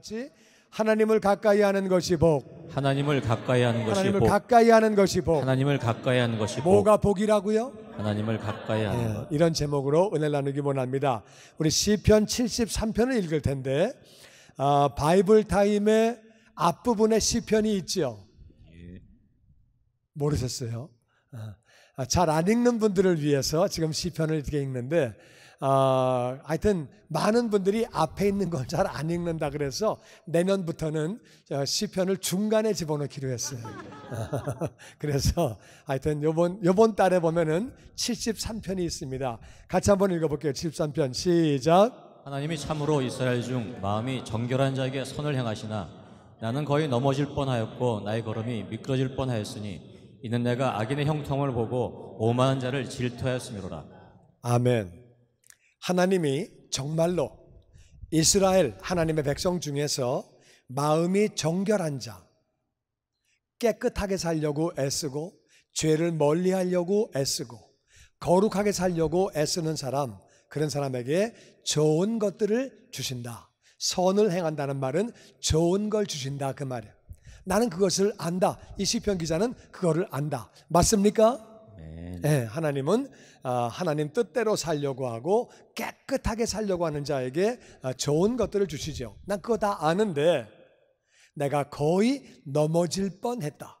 같이 하나님을 가까이 하는 것이 복. 하나님을 가까이 하는 것이 하나님을 복. 가까이 하는 것이 복. 하나님을 가까이 하는 것이 복. 뭐가 복이라고요? 하나님을 가까이 하는 네, 이런 제목으로 은혜 나누기 원합니다. 우리 시편 73편을 읽을 텐데 아, 바이블 타임의 앞부분에 시편이 있지 예. 모르셨어요? 아, 아 잘안 읽는 분들을 위해서 지금 시편을 이렇게 읽는데 어, 하여튼 많은 분들이 앞에 있는 걸 잘 안 읽는다 그래서 내년부터는 시편을 중간에 집어넣기로 했어요. 그래서 하여튼 요번 요번 달에 보면은 73편이 있습니다. 같이 한번 읽어 볼게요. 73편 시작. 하나님이 참으로 이스라엘 중 마음이 정결한 자에게 선을 행하시나 나는 거의 넘어질 뻔하였고 나의 걸음이 미끄러질 뻔하였으니 이는 내가 악인의 형통을 보고 오만한 자를 질투하였음이로라. 아멘. 하나님이 정말로 이스라엘 하나님의 백성 중에서 마음이 정결한 자, 깨끗하게 살려고 애쓰고 죄를 멀리 하려고 애쓰고 거룩하게 살려고 애쓰는 사람, 그런 사람에게 좋은 것들을 주신다. 선을 행한다는 말은 좋은 걸 주신다 그말이야 나는 그것을 안다. 이 시편 기자는 그거를 안다. 맞습니까? 예, 하나님은 아, 하나님 뜻대로 살려고 하고 깨끗하게 살려고 하는 자에게 아, 좋은 것들을 주시죠. 난 그거 다 아는데 내가 거의 넘어질 뻔했다.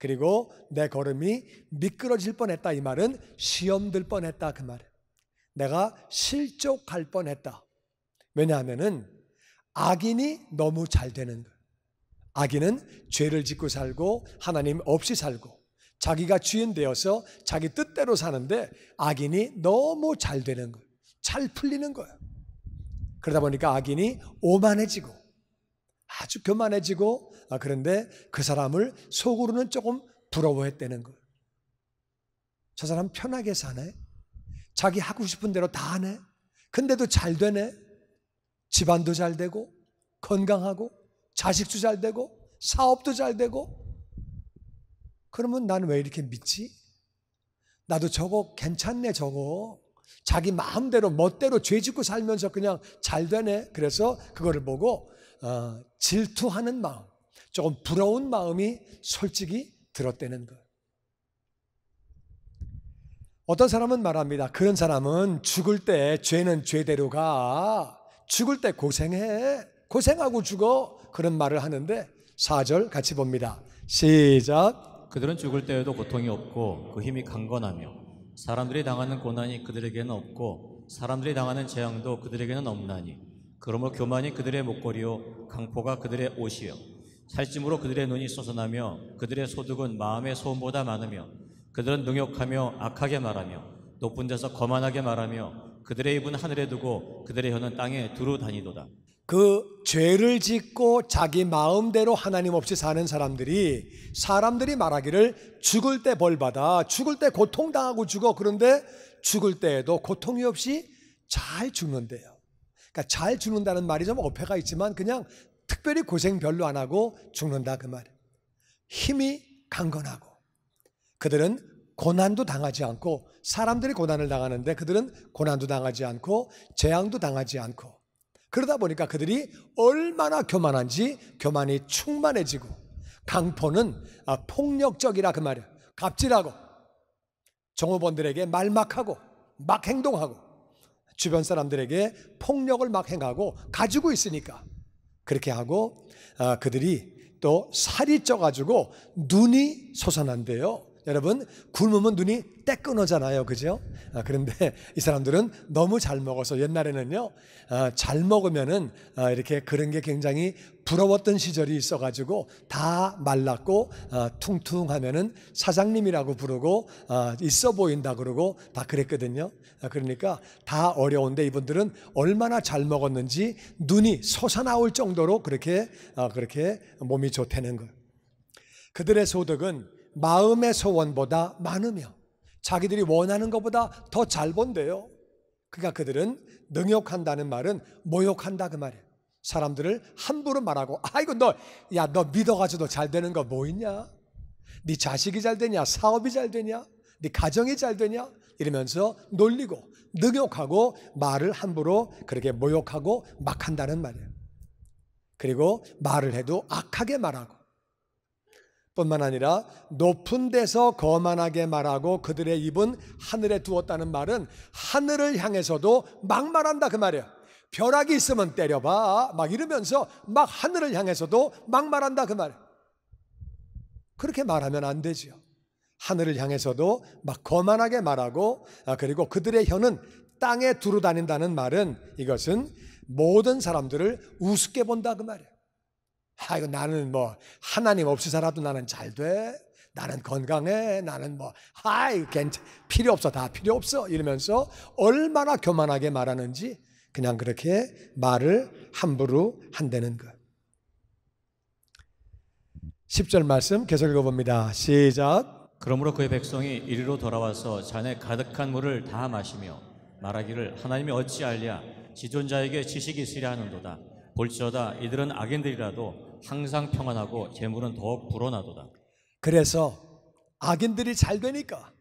그리고 내 걸음이 미끄러질 뻔했다 이 말은 시험들 뻔했다 그말 내가 실족할 뻔했다 왜냐하면은 악인이 너무 잘 되는 거 악인은 죄를 짓고 살고 하나님 없이 살고 자기가 주인 되어서 자기 뜻대로 사는데 악인이 너무 잘 되는 거예요. 잘 풀리는 거예요. 그러다 보니까 악인이 오만해지고 아주 교만해지고 아, 그런데 그 사람을 속으로는 조금 부러워했다는 거예요. 저 사람 편하게 사네. 자기 하고 싶은 대로 다 하네. 근데도 잘 되네. 집안도 잘 되고 건강하고 자식도 잘 되고 사업도 잘 되고 그러면 난 왜 이렇게 믿지? 나도 저거 괜찮네, 저거. 자기 마음대로, 멋대로 죄 짓고 살면서 그냥 잘 되네. 그래서 그거를 보고, 어, 질투하는 마음, 조금 부러운 마음이 솔직히 들었다는 것. 어떤 사람은 말합니다. 그런 사람은 죽을 때 죄는 죄대로 가. 죽을 때 고생해. 고생하고 죽어. 그런 말을 하는데 4절 같이 봅니다. 시작. 그들은 죽을 때에도 고통이 없고 그 힘이 강건하며 사람들이 당하는 고난이 그들에게는 없고 사람들이 당하는 재앙도 그들에게는 없나니 그러므로 교만이 그들의 목걸이요 강포가 그들의 옷이요 살찜으로 그들의 눈이 솟아나며 그들의 소득은 마음의 소음보다 많으며 그들은 능욕하며 악하게 말하며 높은 데서 거만하게 말하며 그들의 입은 하늘에 두고 그들의 혀는 땅에 두루 다니도다 그 죄를 짓고 자기 마음대로 하나님 없이 사는 사람들이 사람들이 말하기를 죽을 때 벌받아 죽을 때 고통당하고 죽어 그런데 죽을 때에도 고통이 없이 잘 죽는데요. 그러니까 잘 죽는다는 말이 좀 어폐가 있지만 그냥 특별히 고생 별로 안 하고 죽는다 그 말. 힘이 강건하고 그들은 고난도 당하지 않고 사람들이 고난을 당하는데 그들은 고난도 당하지 않고 재앙도 당하지 않고 그러다 보니까 그들이 얼마나 교만한지 교만이 충만해지고 강포는 아, 폭력적이라 그 말이야. 갑질하고 종업원들에게 말막하고 막 행동하고 주변 사람들에게 폭력을 막 행하고 가지고 있으니까 그렇게 하고 아, 그들이 또 살이 쪄가지고 눈이 솟아난대요. 여러분 굶으면 눈이 때 끊어잖아요, 그죠? 아, 그런데 이 사람들은 너무 잘 먹어서 옛날에는요 아, 잘 먹으면은 아, 이렇게 그런 게 굉장히 부러웠던 시절이 있어가지고 다 말랐고 아, 퉁퉁하면은 사장님이라고 부르고 아, 있어 보인다 그러고 다 그랬거든요. 아, 그러니까 다 어려운데 이분들은 얼마나 잘 먹었는지 눈이 솟아나올 정도로 그렇게 그렇게 몸이 좋다는 거. 그들의 소득은 마음의 소원보다 많으며 자기들이 원하는 것보다 더 잘 본대요. 그러니까 그들은 능욕한다는 말은 모욕한다 그 말이에요. 사람들을 함부로 말하고 아이고 너야너 믿어가지고 잘 되는 거 뭐 있냐? 네 자식이 잘 되냐? 사업이 잘 되냐? 네 가정이 잘 되냐? 이러면서 놀리고 능욕하고 말을 함부로 그렇게 모욕하고 막 한다는 말이에요. 그리고 말을 해도 악하게 말하고 뿐만 아니라 높은 데서 거만하게 말하고 그들의 입은 하늘에 두었다는 말은 하늘을 향해서도 막말한다 그 말이야. 벼락이 있으면 때려봐. 막 이러면서 막 하늘을 향해서도 막말한다 그 말이야. 그렇게 말하면 안 되지요. 하늘을 향해서도 막 거만하게 말하고 아, 그리고 그들의 혀는 땅에 두루 다닌다는 말은 이것은 모든 사람들을 우습게 본다 그말이야 아, 이거 나는 뭐, 하나님 없이 살아도 나는 잘 돼. 나는 건강해. 나는 뭐, 아, 이거 괜찮, 필요 없어. 다 필요 없어. 이러면서 얼마나 교만하게 말하는지 그냥 그렇게 말을 함부로 한다는 것. 10절 말씀 계속 읽어봅니다. 시작. 그러므로 그의 백성이 이리로 돌아와서 잔에 가득한 물을 다 마시며 말하기를 하나님이 어찌 알랴 지존자에게 지식이 있으랴 하는도다. 볼지어다 이들은 악인들이라도 항상 평안하고 재물은 더욱 불어나도다. 그래서 악인들이 잘 되니까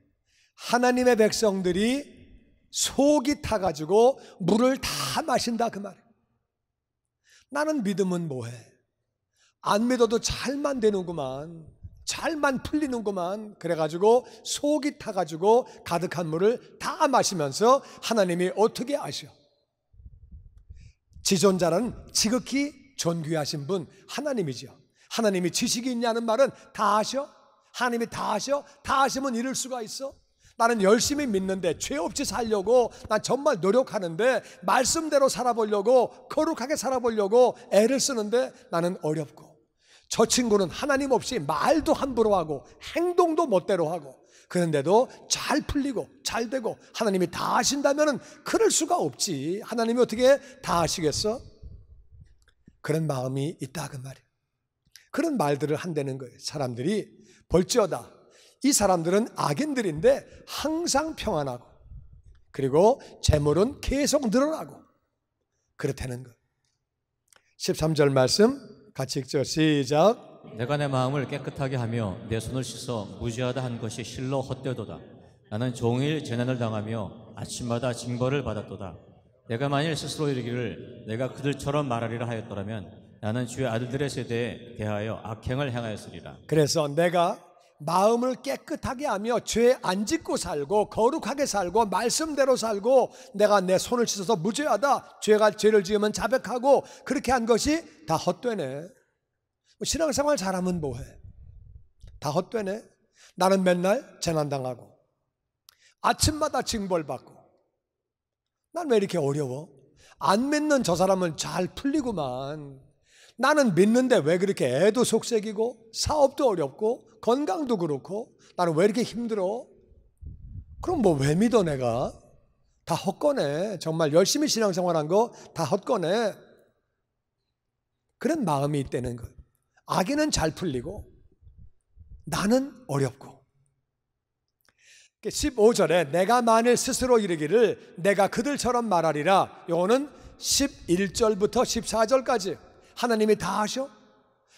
하나님의 백성들이 속이 타가지고 물을 다 마신다 그 말이에요. 나는 믿음은 뭐해? 안 믿어도 잘만 되는구만. 잘만 풀리는구만. 그래가지고 속이 타가지고 가득한 물을 다 마시면서 하나님이 어떻게 아셔? 지존자는 지극히 존귀하신 분 하나님이죠. 하나님이 지식이 있냐는 말은 다 아셔? 하나님이 다 아셔? 다 아시면 이럴 수가 있어? 나는 열심히 믿는데 죄 없이 살려고 난 정말 노력하는데 말씀대로 살아보려고 거룩하게 살아보려고 애를 쓰는데 나는 어렵고 저 친구는 하나님 없이 말도 함부로 하고 행동도 멋대로 하고 그런데도 잘 풀리고 잘 되고 하나님이 다 아신다면 그럴 수가 없지 하나님이 어떻게 다 아시겠어? 그런 마음이 있다 그 말이에요. 그런 말들을 한다는 거예요. 사람들이 벌지어다. 이 사람들은 악인들인데 항상 평안하고 그리고 재물은 계속 늘어나고 그렇다는 거. 13절 말씀 같이 읽죠. 시작. 내가 내 마음을 깨끗하게 하며 내 손을 씻어 무지하다 한 것이 실로 헛되도다. 나는 종일 재난을 당하며 아침마다 징벌을 받았도다. 내가 만일 스스로 이르기를 내가 그들처럼 말하리라 하였더라면 나는 주의 아들들의 세대에 대하여 악행을 행하였으리라. 그래서 내가 마음을 깨끗하게 하며 죄 안 짓고 살고 거룩하게 살고 말씀대로 살고 내가 내 손을 씻어서 무죄하다 죄가 죄를 지으면 자백하고 그렇게 한 것이 다 헛되네 뭐 신앙생활 잘하면 뭐해 다 헛되네 나는 맨날 재난당하고 아침마다 징벌받고 난왜 이렇게 어려워? 안 믿는 저 사람은 잘 풀리구만. 나는 믿는데 왜 그렇게 애도 속색이고 사업도 어렵고 건강도 그렇고 나는 왜 이렇게 힘들어? 그럼 뭐 왜 믿어 내가? 다 헛거네. 정말 열심히 신앙생활한 거 다 헛거네. 그런 마음이 있다는 거. 악인은 잘 풀리고 나는 어렵고 15절에 내가 만일 스스로 이르기를 내가 그들처럼 말하리라. 요거는 11절부터 14절까지 하나님이 다 아셔.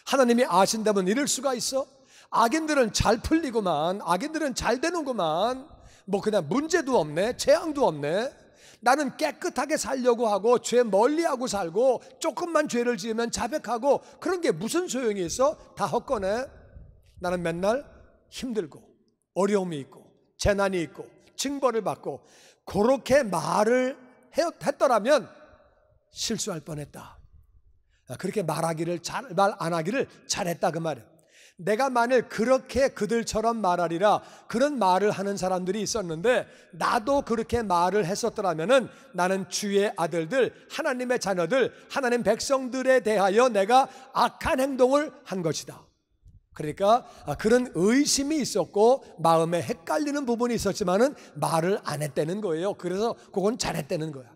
하나님이 아신다면 이럴 수가 있어. 악인들은 잘 풀리고만 악인들은 잘 되는구만. 뭐 그냥 문제도 없네. 재앙도 없네. 나는 깨끗하게 살려고 하고 죄 멀리하고 살고 조금만 죄를 지으면 자백하고 그런 게 무슨 소용이 있어? 다 헛거네. 나는 맨날 힘들고 어려움이 있고 재난이 있고 징벌을 받고 그렇게 말을 했더라면 실수할 뻔했다. 아, 그렇게 말하기를 잘 말 안 하기를 잘했다 그말이에 내가 만일 그렇게 그들처럼 말하리라 그런 말을 하는 사람들이 있었는데 나도 그렇게 말을 했었더라면은 나는 주의 아들들 하나님의 자녀들 하나님 백성들에 대하여 내가 악한 행동을 한 것이다. 그러니까 아, 그런 의심이 있었고 마음에 헷갈리는 부분이 있었지만은 말을 안 했다는 거예요. 그래서 그건 잘했다는 거야.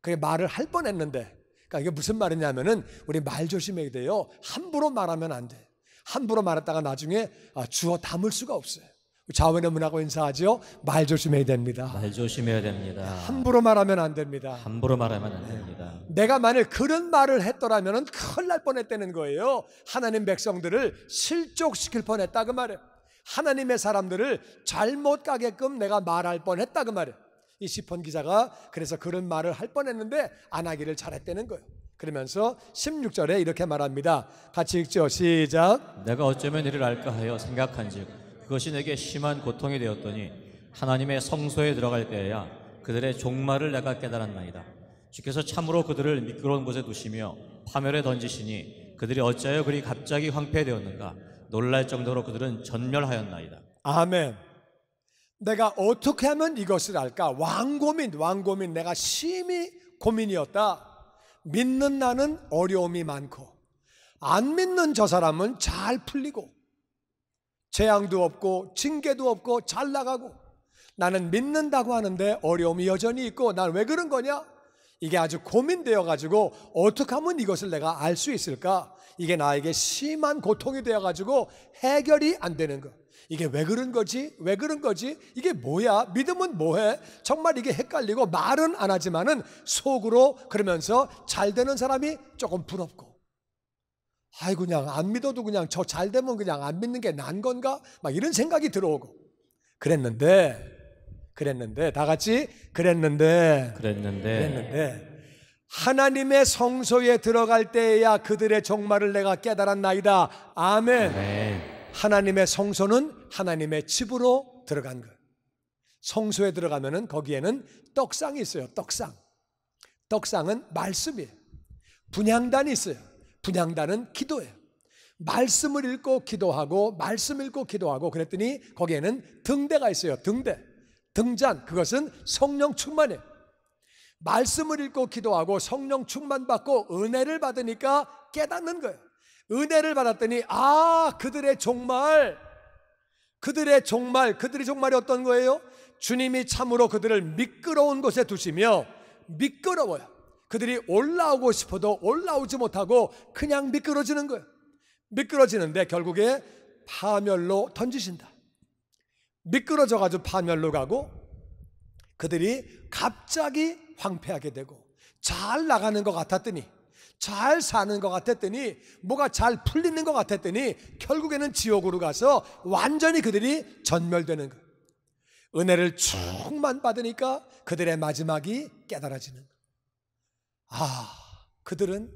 그게 말을 할 뻔했는데. 그러니까 이게 무슨 말이냐면은 우리 말 조심해야 돼요. 함부로 말하면 안 돼. 함부로 말했다가 나중에 아, 주워 담을 수가 없어요. 자원의문화고 인사하지요. 말 조심해야 됩니다. 말 조심해야 됩니다. 함부로 말하면 안 됩니다. 함부로 말하면 안 됩니다. 네. 내가 만일 그런 말을 했더라면 큰일 날 뻔했다는 거예요. 하나님 백성들을 실족시킬 뻔했다 그 말이에요. 하나님의 사람들을 잘못 가게끔 내가 말할 뻔했다 그 말이에요. 이 시폰 기자가 그래서 그런 말을 할 뻔했는데 안 하기를 잘했다는 거예요. 그러면서 16절에 이렇게 말합니다. 같이 읽죠. 시작. 내가 어쩌면 이를 알까 하여 생각한즉 그것이 내게 심한 고통이 되었더니 하나님의 성소에 들어갈 때에야 그들의 종말을 내가 깨달았나이다. 주께서 참으로 그들을 미끄러운 곳에 두시며 파멸에 던지시니 그들이 어찌하여 그리 갑자기 황폐되었는가 놀랄 정도로 그들은 전멸하였나이다. 아멘. 내가 어떻게 하면 이것을 알까? 왕고민, 왕고민. 내가 심히 고민이었다. 믿는 나는 어려움이 많고 안 믿는 저 사람은 잘 풀리고 재앙도 없고 징계도 없고 잘 나가고 나는 믿는다고 하는데 어려움이 여전히 있고 난 왜 그런 거냐? 이게 아주 고민되어 가지고 어떻게 하면 이것을 내가 알 수 있을까? 이게 나에게 심한 고통이 되어 가지고 해결이 안 되는 거. 이게 왜 그런 거지? 왜 그런 거지? 이게 뭐야? 믿음은 뭐해? 정말 이게 헷갈리고 말은 안 하지만은 속으로 그러면서 잘 되는 사람이 조금 부럽고 아이 그냥 안 믿어도 그냥 저 잘 되면 그냥 안 믿는 게 난 건가? 막 이런 생각이 들어오고 그랬는데 그랬는데 다 같이 그랬는데 그랬는데 그랬는데 하나님의 성소에 들어갈 때에야 그들의 종말을 내가 깨달았나이다. 아멘. 아멘. 하나님의 성소는 하나님의 집으로 들어간 것. 성소에 들어가면은 거기에는 떡상이 있어요. 떡상. 떡상은 말씀이에요. 분향단이 있어요. 분양단은 기도예요. 말씀을 읽고 기도하고 말씀 읽고 기도하고 그랬더니 거기에는 등대가 있어요. 등대. 등잔 그것은 성령 충만이 말씀을 읽고 기도하고 성령 충만 받고 은혜를 받으니까 깨닫는 거예요. 은혜를 받았더니 아 그들의 종말 그들의 종말 그들의 종말이 어떤 거예요? 주님이 참으로 그들을 미끄러운 곳에 두시며 미끄러워요. 그들이 올라오고 싶어도 올라오지 못하고 그냥 미끄러지는 거예요. 미끄러지는데 결국에 파멸로 던지신다. 미끄러져 가지고 파멸로 가고 그들이 갑자기 황폐하게 되고 잘 나가는 것 같았더니 잘 사는 것 같았더니 뭐가 잘 풀리는 것 같았더니 결국에는 지옥으로 가서 완전히 그들이 전멸되는 거예요. 은혜를 충만 받으니까 그들의 마지막이 깨달아지는 거예요. 아, 그들은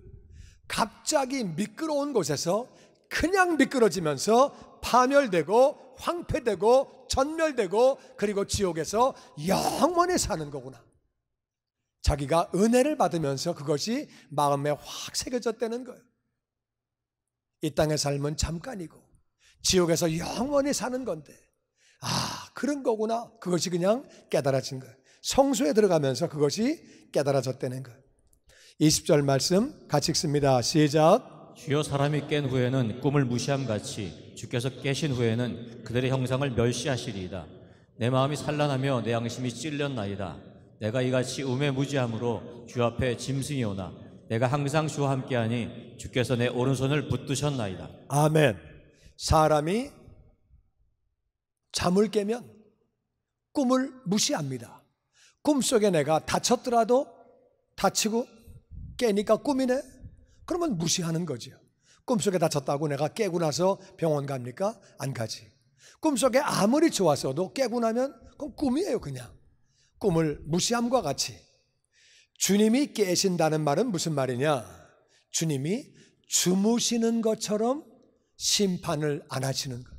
갑자기 미끄러운 곳에서 그냥 미끄러지면서 파멸되고 황폐되고 전멸되고 그리고 지옥에서 영원히 사는 거구나. 자기가 은혜를 받으면서 그것이 마음에 확 새겨졌다는 거예요. 이 땅의 삶은 잠깐이고 지옥에서 영원히 사는 건데 아 그런 거구나 그것이 그냥 깨달아진 거예요. 성소에 들어가면서 그것이 깨달아졌다는 거예요. 20절 말씀 같이 읽습니다. 시작. 주여 사람이 깬 후에는 꿈을 무시함 같이 주께서 깨신 후에는 그들의 형상을 멸시하시리이다. 내 마음이 산란하며 내 양심이 찔렸나이다. 내가 이같이 우매무지함으로 주 앞에 짐승이오나 내가 항상 주와 함께하니 주께서 내 오른손을 붙드셨나이다. 아멘. 사람이 잠을 깨면 꿈을 무시합니다. 꿈속에 내가 다쳤더라도 다치고 깨니까 꿈이네? 그러면 무시하는 거지 꿈속에 다쳤다고 내가 깨고 나서 병원 갑니까? 안 가지. 꿈속에 아무리 좋았어도 깨고 나면 그건 꿈이에요, 그냥. 꿈을 무시함과 같이. 주님이 깨신다는 말은 무슨 말이냐? 주님이 주무시는 것처럼 심판을 안 하시는 것.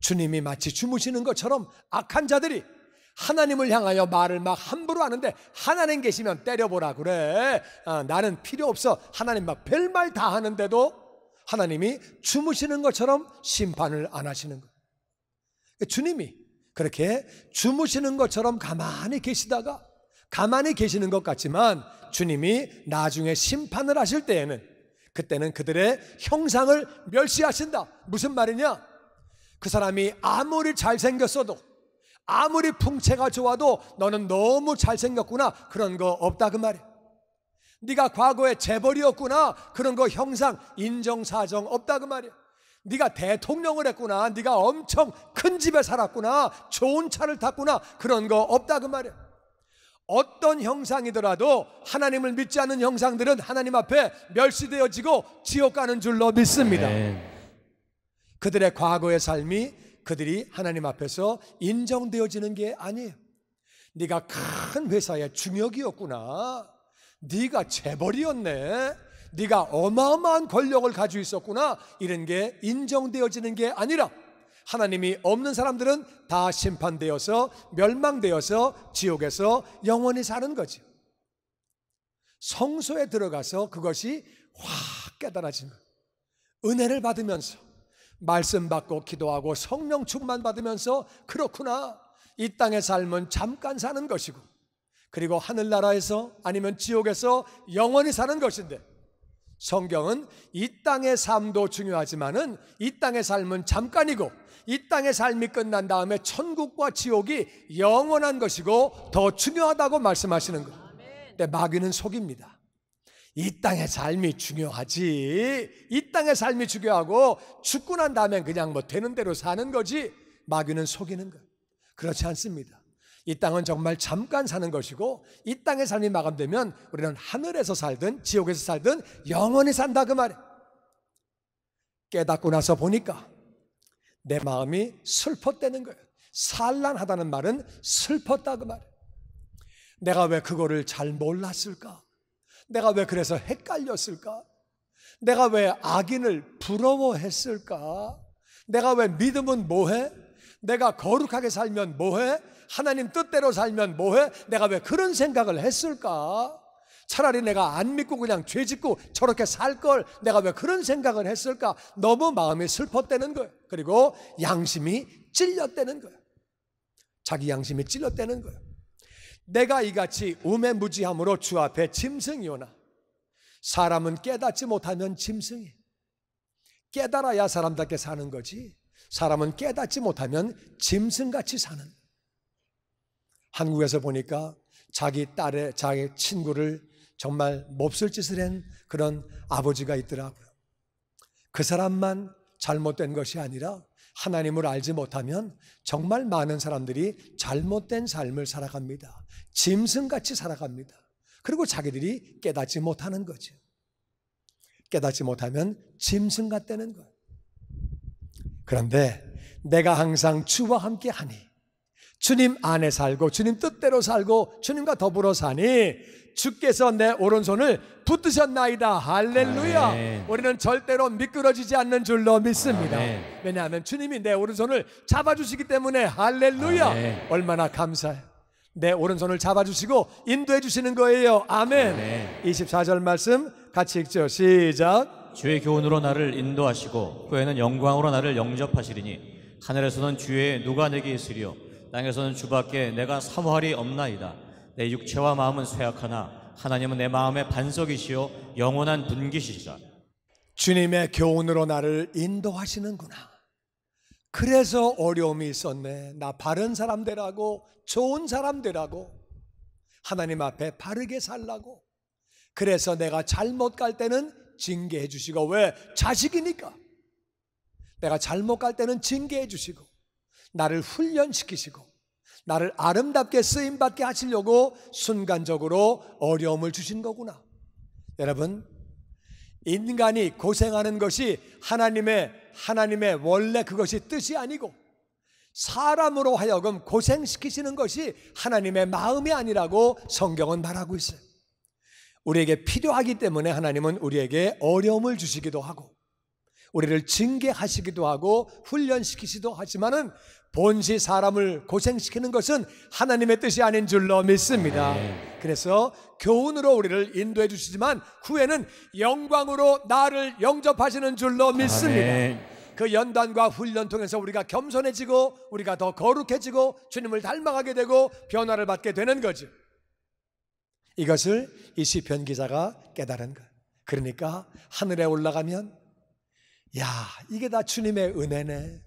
주님이 마치 주무시는 것처럼 악한 자들이 하나님을 향하여 말을 막 함부로 하는데 하나님 계시면 때려보라 그래. 아, 나는 필요 없어. 하나님 막 별말 다 하는데도 하나님이 주무시는 것처럼 심판을 안 하시는 거. 주님이 그렇게 주무시는 것처럼 가만히 계시다가 가만히 계시는 것 같지만 주님이 나중에 심판을 하실 때에는 그때는 그들의 형상을 멸시하신다. 무슨 말이냐? 그 사람이 아무리 잘생겼어도 아무리 풍채가 좋아도 너는 너무 잘생겼구나 그런 거 없다 그 말이야 네가 과거에 재벌이었구나 그런 거 형상 인정사정 없다 그 말이야 네가 대통령을 했구나 네가 엄청 큰 집에 살았구나 좋은 차를 탔구나 그런 거 없다 그 말이야 어떤 형상이더라도 하나님을 믿지 않는 형상들은 하나님 앞에 멸시되어지고 지옥 가는 줄로 믿습니다 네. 그들의 과거의 삶이 그들이 하나님 앞에서 인정되어지는 게 아니에요. 네가 큰 회사의 중역이었구나. 네가 재벌이었네. 네가 어마어마한 권력을 가지고 있었구나. 이런 게 인정되어지는 게 아니라 하나님이 없는 사람들은 다 심판되어서 멸망되어서 지옥에서 영원히 사는 거지. 성소에 들어가서 그것이 확 깨달아지는 은혜를 받으면서 말씀 받고 기도하고 성령 충만 받으면서 그렇구나. 이 땅의 삶은 잠깐 사는 것이고 그리고 하늘나라에서 아니면 지옥에서 영원히 사는 것인데 성경은 이 땅의 삶도 중요하지만은 이 땅의 삶은 잠깐이고 이 땅의 삶이 끝난 다음에 천국과 지옥이 영원한 것이고 더 중요하다고 말씀하시는 거예요. 근데 네, 마귀는 속입니다. 이 땅의 삶이 중요하지. 이 땅의 삶이 중요하고 죽고 난 다음엔 그냥 뭐 되는 대로 사는 거지. 마귀는 속이는 거 그렇지 않습니다. 이 땅은 정말 잠깐 사는 것이고 이 땅의 삶이 마감되면 우리는 하늘에서 살든 지옥에서 살든 영원히 산다 그 말이에요. 깨닫고 나서 보니까 내 마음이 슬펐다는 거예요. 산란하다는 말은 슬펐다 그 말이에요. 내가 왜 그거를 잘 몰랐을까? 내가 왜 그래서 헷갈렸을까? 내가 왜 악인을 부러워했을까? 내가 왜 믿음은 뭐해? 내가 거룩하게 살면 뭐해? 하나님 뜻대로 살면 뭐해? 내가 왜 그런 생각을 했을까? 차라리 내가 안 믿고 그냥 죄 짓고 저렇게 살 걸 내가 왜 그런 생각을 했을까? 너무 마음이 슬펐다는 거예요. 그리고 양심이 찔렸다는 거예요. 자기 양심이 찔렸다는 거예요. 내가 이같이 우매무지함으로 주 앞에 짐승이오나 사람은 깨닫지 못하면 짐승이 깨달아야 사람답게 사는 거지 사람은 깨닫지 못하면 짐승같이 사는 한국에서 보니까 자기 딸의 자기 친구를 정말 몹쓸 짓을 한 그런 아버지가 있더라고요. 그 사람만 잘못된 것이 아니라 하나님을 알지 못하면 정말 많은 사람들이 잘못된 삶을 살아갑니다. 짐승같이 살아갑니다. 그리고 자기들이 깨닫지 못하는 거죠. 깨닫지 못하면 짐승 같다는 거예요. 그런데 내가 항상 주와 함께 하니 주님 안에 살고 주님 뜻대로 살고 주님과 더불어 사니 주께서 내 오른손을 붙드셨나이다. 할렐루야. 아멘. 우리는 절대로 미끄러지지 않는 줄로 믿습니다. 아멘. 왜냐하면 주님이 내 오른손을 잡아주시기 때문에 할렐루야. 아멘. 얼마나 감사해내 오른손을 잡아주시고 인도해 주시는 거예요. 아멘. 아멘. 24절 말씀 같이 읽죠. 시작. 주의 교훈으로 나를 인도하시고 후에는 영광으로 나를 영접하시리니 하늘에서는 주의 누가 내게 있으리요 땅에서는 주밖에 내가 사모할이 없나이다. 내 육체와 마음은 쇠약하나 하나님은 내 마음의 반석이시요 영원한 분기시시 주님의 교훈으로 나를 인도하시는구나. 그래서 어려움이 있었네. 나 바른 사람 되라고, 좋은 사람 되라고, 하나님 앞에 바르게 살라고. 그래서 내가 잘못 갈 때는 징계해 주시고, 왜? 자식이니까. 내가 잘못 갈 때는 징계해 주시고, 나를 훈련시키시고, 나를 아름답게 쓰임받게 하시려고 순간적으로 어려움을 주신 거구나. 여러분, 인간이 고생하는 것이 하나님의, 하나님의 원래 그것이 뜻이 아니고 사람으로 하여금 고생시키시는 것이 하나님의 마음이 아니라고 성경은 말하고 있어요. 우리에게 필요하기 때문에 하나님은 우리에게 어려움을 주시기도 하고 우리를 징계하시기도 하고 훈련시키시도 하지만은 본시 사람을 고생시키는 것은 하나님의 뜻이 아닌 줄로 믿습니다. 아, 네. 그래서 교훈으로 우리를 인도해 주시지만 후에는 영광으로 나를 영접하시는 줄로 아, 믿습니다. 네. 그 연단과 훈련 통해서 우리가 겸손해지고 우리가 더 거룩해지고 주님을 닮아가게 되고 변화를 받게 되는 거죠. 이것을 이 시편 기자가 깨달은 것. 그러니까 하늘에 올라가면 야, 이게 다 주님의 은혜네.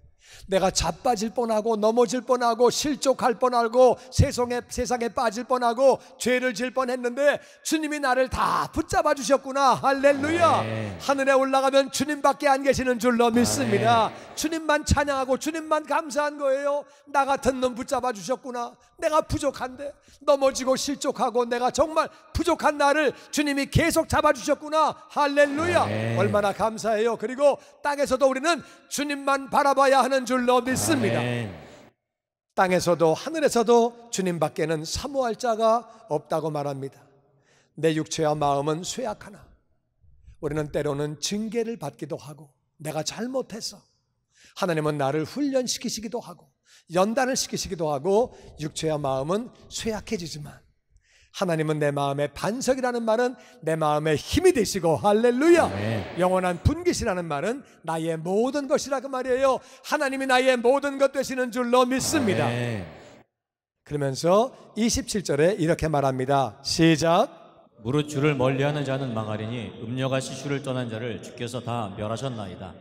내가 자빠질 뻔하고 넘어질 뻔하고 실족할 뻔하고 세상에, 세상에 빠질 뻔하고 죄를 질 뻔했는데 주님이 나를 다 붙잡아 주셨구나 할렐루야 네. 하늘에 올라가면 주님밖에 안 계시는 줄로 믿습니다 아, 네. 주님만 찬양하고 주님만 감사한 거예요 나 같은 놈 붙잡아 주셨구나 내가 부족한데 넘어지고 실족하고 내가 정말 부족한 나를 주님이 계속 잡아 주셨구나 할렐루야 네. 얼마나 감사해요 그리고 땅에서도 우리는 주님만 바라봐야 하는 하는 줄로 믿습니다. 아멘. 땅에서도 하늘에서도 주님 밖에는 사모할 자가 없다고 말합니다. 내 육체와 마음은 쇠약하나 우리는 때로는 징계를 받기도 하고 내가 잘못해서 하나님은 나를 훈련시키시기도 하고 연단을 시키시기도 하고 육체와 마음은 쇠약해지지만 하나님은 내 마음의 반석이라는 말은 내 마음의 힘이 되시고 할렐루야. 네. 영원한 분기시라는 말은 나의 모든 것이라고 그 말이에요. 하나님이 나의 모든 것 되시는 줄로 믿습니다. 네. 그러면서 27절에 이렇게 말합니다. 시작. 무릇 주를 멀리하는 자는 망하리니 음녀가 시주를 떠난 자를 주께서 다 멸하셨나이다.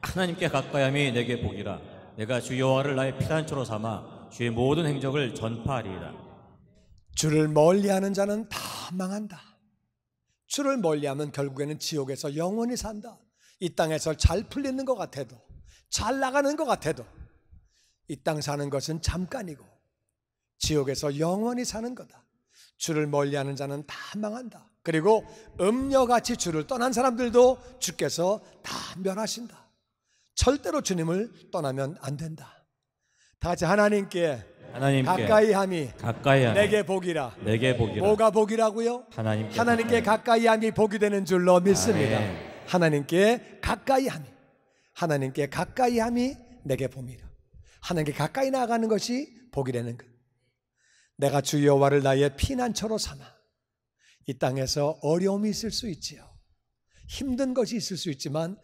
하나님께 가까이함이 내게 복이라. 내가 주 여호와를 나의 피난처로 삼아 주의 모든 행적을 전파하리이다. 주를 멀리하는 자는 다 망한다. 주를 멀리하면 결국에는 지옥에서 영원히 산다. 이 땅에서 잘 풀리는 것 같아도 잘 나가는 것 같아도 이 땅 사는 것은 잠깐이고 지옥에서 영원히 사는 거다. 주를 멀리하는 자는 다 망한다. 그리고 음녀같이 주를 떠난 사람들도 주께서 다 멸하신다. 절대로 주님을 떠나면 안 된다. 다 같이 하나님께 하나님께 가까이 함이 가까이 내게 복이라 내게 복이라 뭐가 복이라고요? 하나님께, 하나님께 가까이 함이 복이 되는 줄로 믿습니다. 아멘. 하나님께 가까이 함이 하나님께 가까이 함이 내게 봅니다. 하나님께 가까이 나아가는 것이 복이 되는 것. 내가 주 여호와를 나의 피난처로 삼아 이 땅에서 어려움이 있을 수 있지요. 힘든 것이 있을 수 있지만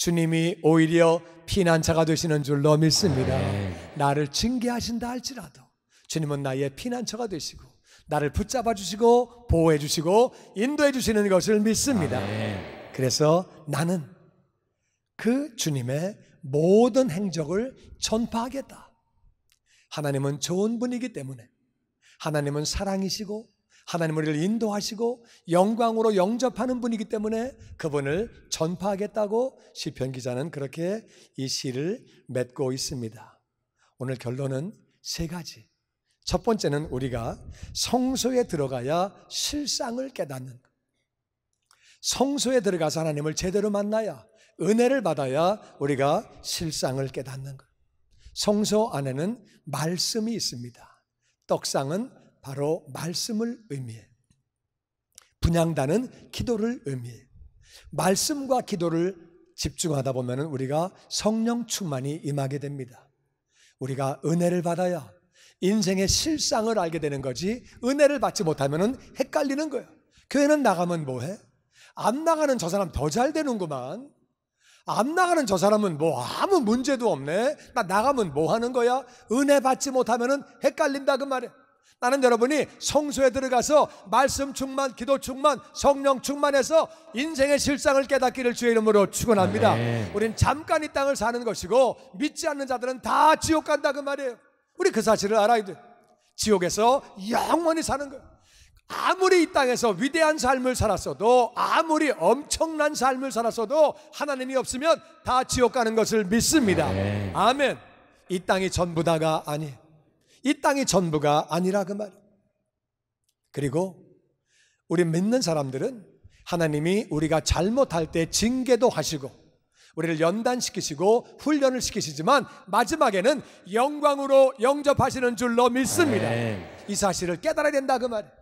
주님이 오히려 피난처가 되시는 줄로 믿습니다. 네. 나를 징계하신다 할지라도 주님은 나의 피난처가 되시고 나를 붙잡아 주시고 보호해 주시고 인도해 주시는 것을 믿습니다. 아, 네. 그래서 나는 그 주님의 모든 행적을 전파하겠다. 하나님은 좋은 분이기 때문에 하나님은 사랑이시고 하나님 우리를 인도하시고 영광으로 영접하는 분이기 때문에 그분을 전파하겠다고 시편 기자는 그렇게 이 시를 맺고 있습니다. 오늘 결론은 세 가지. 첫 번째는 우리가 성소에 들어가야 실상을 깨닫는 성소에 들어가서 하나님을 제대로 만나야 은혜를 받아야 우리가 실상을 깨닫는 것. 성소 안에는 말씀이 있습니다. 떡상은 바로 말씀을 의미해. 분양단은 기도를 의미해. 말씀과 기도를 집중하다 보면 우리가 성령 충만이 임하게 됩니다. 우리가 은혜를 받아야 인생의 실상을 알게 되는 거지 은혜를 받지 못하면 헷갈리는 거예요. 교회는 나가면 뭐해? 안 나가는 저 사람 더 잘 되는구만. 안 나가는 저 사람은 뭐 아무 문제도 없네. 나 나가면 뭐 하는 거야? 은혜 받지 못하면 헷갈린다 그 말이야. 나는 여러분이 성소에 들어가서 말씀 충만, 기도 충만, 성령 충만해서 인생의 실상을 깨닫기를 주의 이름으로 축원합니다. 네. 우린 잠깐 이 땅을 사는 것이고 믿지 않는 자들은 다 지옥 간다 그 말이에요. 우리 그 사실을 알아야 돼. 지옥에서 영원히 사는 거 아무리 이 땅에서 위대한 삶을 살았어도 아무리 엄청난 삶을 살았어도 하나님이 없으면 다 지옥 가는 것을 믿습니다. 네. 아멘. 이 땅이 전부 다가 아니. 이 땅이 전부가 아니라 그 말. 그리고 우리 믿는 사람들은 하나님이 우리가 잘못할 때 징계도 하시고 우리를 연단시키시고 훈련을 시키시지만 마지막에는 영광으로 영접하시는 줄로 믿습니다. 이 사실을 깨달아야 된다 그 말.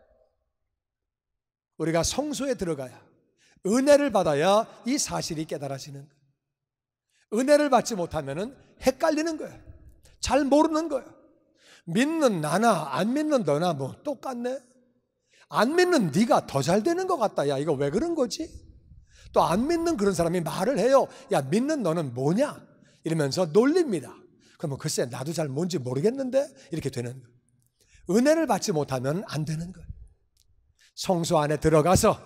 우리가 성소에 들어가야 은혜를 받아야 이 사실이 깨달아지는 거예요. 은혜를 받지 못하면 헷갈리는 거예요. 잘 모르는 거예요. 믿는 나나 안 믿는 너나 뭐 똑같네. 안 믿는 네가 더 잘 되는 것 같다. 야 이거 왜 그런 거지? 또 안 믿는 그런 사람이 말을 해요. 야 믿는 너는 뭐냐? 이러면서 놀립니다. 그러면 뭐 글쎄 나도 잘 뭔지 모르겠는데 이렇게 되는 거예요. 은혜를 받지 못하면 안 되는 거예요. 성소 안에 들어가서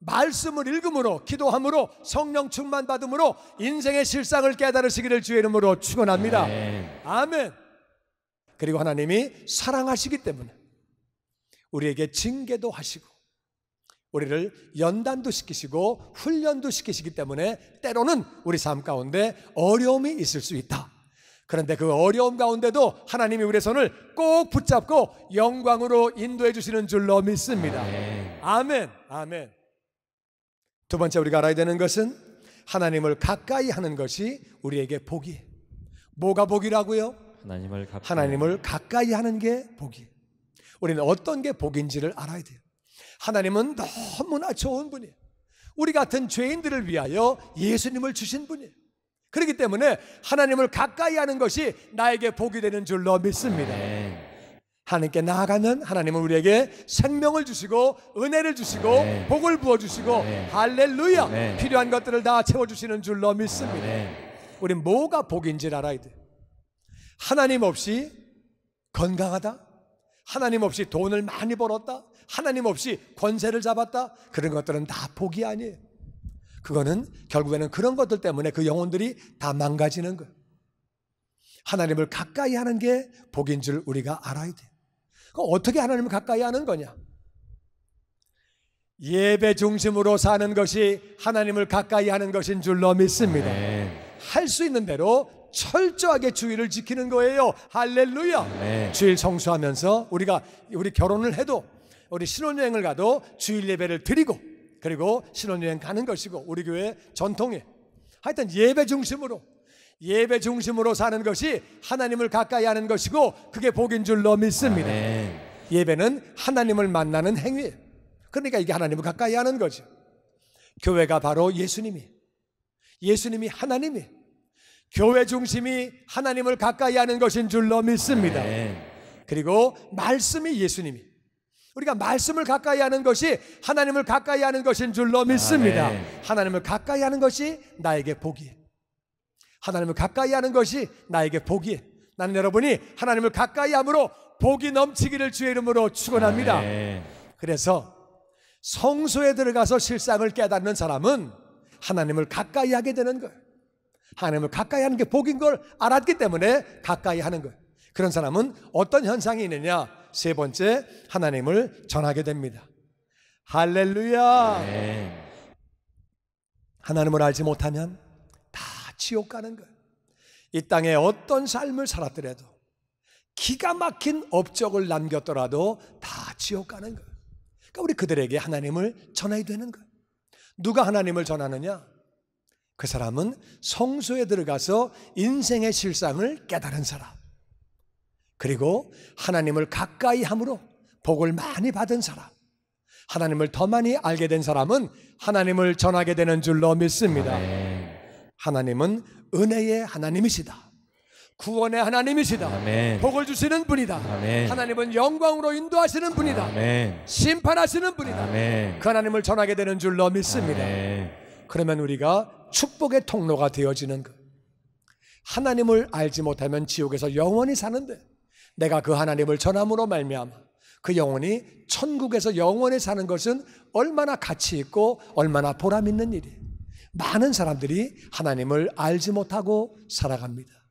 말씀을 읽음으로 기도함으로 성령 충만 받음으로 인생의 실상을 깨달으시기를 주의 이름으로 축원합니다. 아멘. 아멘. 그리고 하나님이 사랑하시기 때문에 우리에게 징계도 하시고 우리를 연단도 시키시고 훈련도 시키시기 때문에 때로는 우리 삶 가운데 어려움이 있을 수 있다. 그런데 그 어려움 가운데도 하나님이 우리의 손을 꼭 붙잡고 영광으로 인도해 주시는 줄로 믿습니다. 아멘. 아멘. 두 번째 우리가 알아야 되는 것은 하나님을 가까이 하는 것이 우리에게 복이. 뭐가 복이라고요? 하나님을, 하나님을 가까이 하는 게 복이에요. 우리는 어떤 게 복인지를 알아야 돼요. 하나님은 너무나 좋은 분이에요. 우리 같은 죄인들을 위하여 예수님을 주신 분이에요. 그렇기 때문에 하나님을 가까이 하는 것이 나에게 복이 되는 줄로 믿습니다. 네. 하나님께 나아가면 하나님은 우리에게 생명을 주시고 은혜를 주시고 네. 복을 부어 주시고 할렐루야 필요한 것들을 다 채워 주시는 줄로 믿습니다. 우리 뭐가 복인 줄 알아야 돼. 하나님 없이 건강하다? 하나님 없이 돈을 많이 벌었다? 하나님 없이 권세를 잡았다? 그런 것들은 다 복이 아니에요. 그거는 결국에는 그런 것들 때문에 그 영혼들이 다 망가지는 거예요. 하나님을 가까이 하는 게 복인 줄 우리가 알아야 돼요. 그럼 어떻게 하나님을 가까이 하는 거냐? 예배 중심으로 사는 것이 하나님을 가까이 하는 것인 줄로 믿습니다. 할 수 있는 대로 철저하게 주의를 지키는 거예요. 할렐루야. 네. 주일 성수하면서 우리가 우리 결혼을 해도 우리 신혼여행을 가도 주일 예배를 드리고 그리고 신혼여행 가는 것이고 우리 교회 전통에 하여튼 예배 중심으로 예배 중심으로 사는 것이 하나님을 가까이 하는 것이고 그게 복인 줄로 믿습니다. 아멘. 예배는 하나님을 만나는 행위 그러니까 이게 하나님을 가까이 하는 거죠. 교회가 바로 예수님이 예수님이 하나님이 교회 중심이 하나님을 가까이 하는 것인 줄로 믿습니다. 그리고 말씀이 예수님이 우리가 말씀을 가까이 하는 것이 하나님을 가까이 하는 것인 줄로 믿습니다. 하나님을 가까이 하는 것이 나에게 복이. 하나님을 가까이 하는 것이 나에게 복이. 나는 여러분이 하나님을 가까이 함으로 복이 넘치기를 주의 이름으로 축원합니다. 그래서 성소에 들어가서 실상을 깨닫는 사람은 하나님을 가까이 하게 되는 거예요. 하나님을 가까이 하는 게 복인 걸 알았기 때문에 가까이 하는 거예요. 그런 사람은 어떤 현상이 있느냐? 세 번째, 하나님을 전하게 됩니다. 할렐루야! 네. 하나님을 알지 못하면 다 지옥 가는 거예요. 이 땅에 어떤 삶을 살았더라도 기가 막힌 업적을 남겼더라도 다 지옥 가는 거예요. 그러니까 우리 그들에게 하나님을 전해야 되는 거예요. 누가 하나님을 전하느냐? 그 사람은 성소에 들어가서 인생의 실상을 깨달은 사람. 그리고 하나님을 가까이 함으로 복을 많이 받은 사람. 하나님을 더 많이 알게 된 사람은 하나님을 전하게 되는 줄로 믿습니다. 아멘. 하나님은 은혜의 하나님이시다. 구원의 하나님이시다. 아멘. 복을 주시는 분이다. 아멘. 하나님은 영광으로 인도하시는 분이다. 심판하시는 분이다. 그 하나님을 전하게 되는 줄로 믿습니다. 그러면 우리가 축복의 통로가 되어지는 것. 그 하나님을 알지 못하면 지옥에서 영원히 사는데 내가 그 하나님을 전함으로 말미암아 그 영혼이 천국에서 영원히 사는 것은 얼마나 가치 있고 얼마나 보람 있는 일이에요. 많은 사람들이 하나님을 알지 못하고 살아갑니다.